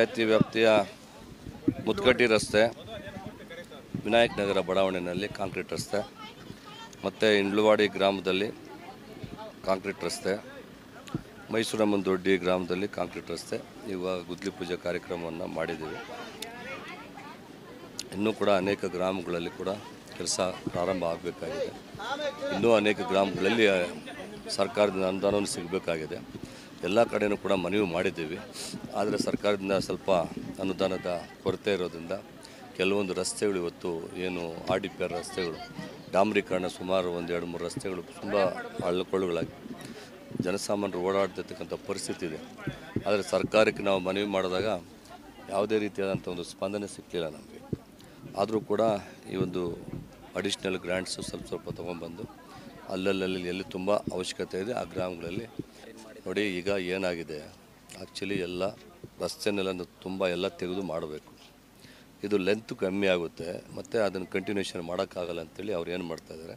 ಪಂಚಾಯತಿ ವ್ಯಾಪ್ತಿಯ ಮುದ್ಗಡ್ಡಿ ರಸ್ತೆ ವಿನಾಯಕ್ ನಗರ ಬಡಾವಣೆಯಲ್ಲಿ ಕಾಂಕ್ರೀಟ್ ರಸ್ತೆ ಮತ್ತು ಇಂಡ್ಲುವಾಡಿ ಗ್ರಾಮದಲ್ಲಿ ಕಾಂಕ್ರೀಟ್ ರಸ್ತೆ ಮೈಸೂರಮ್ಮನ ದೊಡ್ಡಿ ಗ್ರಾಮದಲ್ಲಿ ಕಾಂಕ್ರೀಟ್ ರಸ್ತೆ ಇವಾಗ ಗುದ್ಲಿ ಪೂಜೆ ಕಾರ್ಯಕ್ರಮವನ್ನು ಮಾಡಿದ್ದೀವಿ ಇನ್ನೂ ಕೂಡ ಅನೇಕ ಗ್ರಾಮಗಳಲ್ಲಿ ಕೂಡ ಕೆಲಸ ಪ್ರಾರಂಭ ಆಗಬೇಕಾಗಿದೆ ಇನ್ನೂ ಅನೇಕ ಗ್ರಾಮಗಳಲ್ಲಿ ಸರ್ಕಾರದ ಅನುದಾನವನ್ನು ಸಿಗಬೇಕಾಗಿದೆ ಎಲ್ಲ ಕಡೆಯೂ ಕೂಡ ಮನವಿ ಮಾಡಿದ್ದೀವಿ ಆದರೆ ಸರ್ಕಾರದಿಂದ ಸ್ವಲ್ಪ ಅನುದಾನದ ಕೊರತೆ ಇರೋದ್ರಿಂದ ಕೆಲವೊಂದು ರಸ್ತೆಗಳು ಇವತ್ತು ಏನು ಆರ್ ಡಿ ರಸ್ತೆಗಳು ಡಾಂಬರೀಕರಣ ಸುಮಾರು ಒಂದು ಎರಡು ಮೂರು ರಸ್ತೆಗಳು ತುಂಬ ಹಳ್ಳಕೊಳ್ಳುಗಳಾಗಿ ಜನಸಾಮಾನ್ಯರು ಓಡಾಡ್ತಿರ್ತಕ್ಕಂಥ ಪರಿಸ್ಥಿತಿ ಇದೆ ಆದರೆ ಸರ್ಕಾರಕ್ಕೆ ನಾವು ಮನವಿ ಮಾಡಿದಾಗ ಯಾವುದೇ ರೀತಿಯಾದಂಥ ಒಂದು ಸ್ಪಂದನೆ ಸಿಕ್ಕಲಿಲ್ಲ ನಮಗೆ ಆದರೂ ಕೂಡ ಈ ಒಂದು ಅಡಿಷ್ನಲ್ ಗ್ರ್ಯಾಂಟ್ಸು ಸ್ವಲ್ಪ ಸ್ವಲ್ಪ ತೊಗೊಂಬಂದು ಅಲ್ಲಲ್ಲಲ್ಲಿ ಎಲ್ಲಿ ತುಂಬ ಅವಶ್ಯಕತೆ ಇದೆ ಆ ಗ್ರಾಮಗಳಲ್ಲಿ ನೋಡಿ ಈಗ ಏನಾಗಿದೆ ಆ್ಯಕ್ಚುಲಿ ಎಲ್ಲ ರಸ್ತೆನೆಲ್ಲ ತುಂಬ ಎಲ್ಲ ತೆಗೆದು ಮಾಡಬೇಕು ಇದು ಲೆಂತ್ ಕಮ್ಮಿ ಆಗುತ್ತೆ ಮತ್ತು ಅದನ್ನು ಕಂಟಿನ್ಯೂಷನ್ ಮಾಡೋಕ್ಕಾಗಲ್ಲ ಅಂತೇಳಿ ಅವ್ರು ಏನು ಮಾಡ್ತಾಯಿದ್ದಾರೆ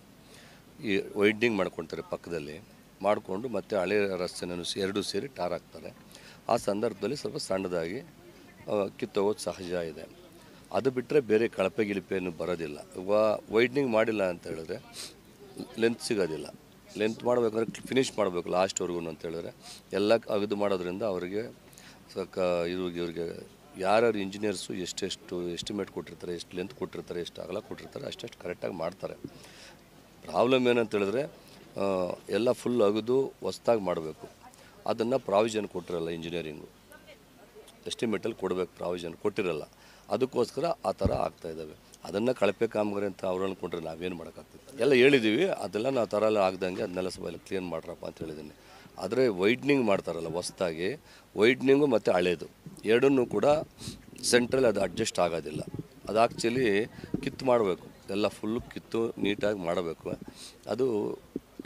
ಈ ವೈಡ್ನಿಂಗ್ ಮಾಡ್ಕೊತಾರೆ ಪಕ್ಕದಲ್ಲಿ ಮಾಡಿಕೊಂಡು ಮತ್ತು ಹಳೆಯ ರಸ್ತೆನೂ ಎರಡೂ ಸೇರಿ ಟಾರ್ ಹಾಕ್ತಾರೆ ಆ ಸಂದರ್ಭದಲ್ಲಿ ಸ್ವಲ್ಪ ಸಣ್ಣದಾಗಿ ಕಿತ್ತೋಗೋದು ಸಹಜ ಇದೆ ಅದು ಬಿಟ್ಟರೆ ಬೇರೆ ಕಳಪೆ ಗಿಳಪೆಯನ್ನು ಬರೋದಿಲ್ಲ ವೈಡ್ನಿಂಗ್ ಮಾಡಿಲ್ಲ ಅಂತ ಹೇಳಿದ್ರೆ ಲೆಂತ್ ಸಿಗೋದಿಲ್ಲ ಲೆಂತ್ ಮಾಡಬೇಕಂದ್ರೆ ಫಿನಿಷ್ ಮಾಡಬೇಕು ಲಾಸ್ಟ್ವರೆಗೂ ಅಂತ ಹೇಳಿದ್ರೆ ಎಲ್ಲ ಅಗದು ಮಾಡೋದ್ರಿಂದ ಅವರಿಗೆ ಸ್ವಲ್ಪ ಇವ್ರಿಗೆ ಇವ್ರಿಗೆ ಯಾರ್ಯಾರು ಇಂಜಿನಿಯರ್ಸು ಎಷ್ಟೆಷ್ಟು ಎಸ್ಟಿಮೇಟ್ ಕೊಟ್ಟಿರ್ತಾರೆ ಎಷ್ಟು ಲೆಂತ್ ಕೊಟ್ಟಿರ್ತಾರೆ ಎಷ್ಟು ಅಗಲ ಕೊಟ್ಟಿರ್ತಾರೆ ಅಷ್ಟೆಷ್ಟು ಕರೆಕ್ಟಾಗಿ ಮಾಡ್ತಾರೆ ಪ್ರಾಬ್ಲಮ್ ಏನಂತ ಹೇಳಿದ್ರೆ ಎಲ್ಲ ಫುಲ್ ಅಗದು ಹೊಸ್ದಾಗಿ ಮಾಡಬೇಕು ಅದನ್ನು ಪ್ರಾವಿಷನ್ ಕೊಟ್ಟಿರಲ್ಲ ಇಂಜಿನಿಯರಿಂಗು ಎಸ್ಟಿಮೇಟಲ್ಲಿ ಕೊಡಬೇಕು ಪ್ರಾವಿಷನ್ ಕೊಟ್ಟಿರಲ್ಲ ಅದಕ್ಕೋಸ್ಕರ ಆ ಥರ ಆಗ್ತಾಯಿದ್ದಾವೆ ಅದನ್ನು ಕಳಪೆ ಕಾಮಗಾರಿ ಅಂತ ಅವ್ರು ಅಂದ್ಕೊಂಡ್ರೆ ನಾವೇನು ಮಾಡೋಕ್ಕಾಗ್ತದೆ ಎಲ್ಲ ಹೇಳಿದ್ದೀವಿ ಅದೆಲ್ಲ ನಾವು ಥರ ಎಲ್ಲ ಆಗ್ದಂಗೆ ಅದನ್ನೆಲ್ಲ ಸ್ವಲ್ಪ ಕ್ಲೀನ್ ಮಾಡ್ರಪ್ಪ ಅಂತ ಹೇಳಿದ್ದೀನಿ ಆದರೆ ವೈಡ್ನಿಂಗ್ ಮಾಡ್ತಾರಲ್ಲ ಹೊಸ್ದಾಗಿ ವೈಡ್ನಿಂಗು ಮತ್ತು ಹಳೇದು ಎರಡನ್ನೂ ಕೂಡ ಸೆಂಟ್ರಲ್ಲಿ ಅದು ಅಡ್ಜಸ್ಟ್ ಆಗೋದಿಲ್ಲ ಅದು ಆ್ಯಕ್ಚುಲಿ ಕಿತ್ತು ಮಾಡಬೇಕು ಎಲ್ಲ ಫುಲ್ಲು ಕಿತ್ತು ನೀಟಾಗಿ ಮಾಡಬೇಕು ಅದು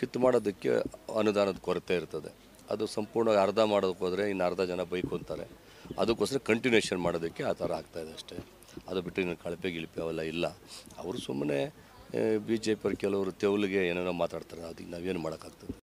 ಕಿತ್ತು ಮಾಡೋದಕ್ಕೆ ಅನುದಾನದ ಕೊರತೆ ಇರ್ತದೆ ಅದು ಸಂಪೂರ್ಣವಾಗಿ ಅರ್ಧ ಮಾಡೋದಕ್ಕೆ ಹೋದರೆ ಇನ್ನು ಅರ್ಧ ಜನ ಬೈಕ್ ಅಂತಾರೆ ಅದಕ್ಕೋಸ್ಕರ ಕಂಟಿನ್ಯೂಷನ್ ಮಾಡೋದಕ್ಕೆ ಆ ಥರ ಆಗ್ತಾಯಿದೆ ಅಷ್ಟೇ ಅದು ಬಿಟ್ಟು ಇನ್ನು ಕಳಪೆ ಗಿಳಪೆ ಅವೆಲ್ಲ ಇಲ್ಲ ಅವರು ಸುಮ್ಮನೆ ಬಿ ಜೆ ಪಿಯವ್ರು ಕೆಲವರು ತೆವಲಿಗೆ ಏನೇನೋ ಮಾತಾಡ್ತಾರೆ ಅದಕ್ಕೆ ನಾವೇನು ಮಾಡೋಕ್ಕಾಗ್ತದೆ